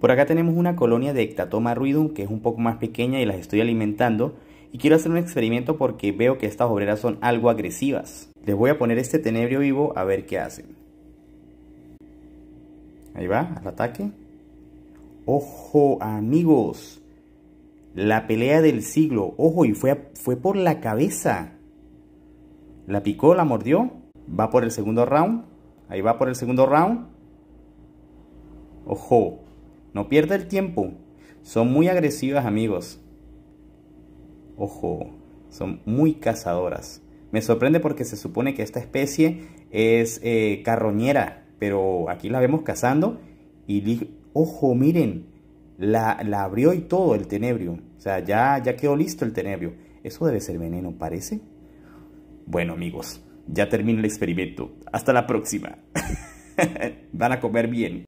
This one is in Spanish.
Por acá tenemos una colonia de Ectatoma ruidum que es un poco más pequeña y las estoy alimentando. Y quiero hacer un experimento porque veo que estas obreras son algo agresivas. Les voy a poner este tenebrio vivo a ver qué hacen. Ahí va, al ataque. ¡Ojo, amigos! La pelea del siglo. ¡Ojo! Y fue, fue por la cabeza. La picó, la mordió. Va por el segundo round. Ahí va por el segundo round. ¡Ojo! No pierda el tiempo. Son muy agresivas, amigos. Ojo, son muy cazadoras. Me sorprende porque se supone que esta especie es eh, carroñera, pero aquí la vemos cazando y ojo, miren, la, abrió y todo el tenebrio. O sea, ya, ya quedó listo el tenebrio. Eso debe ser veneno, parece. Bueno, amigos, ya termino el experimento. Hasta la próxima. Van a comer bien.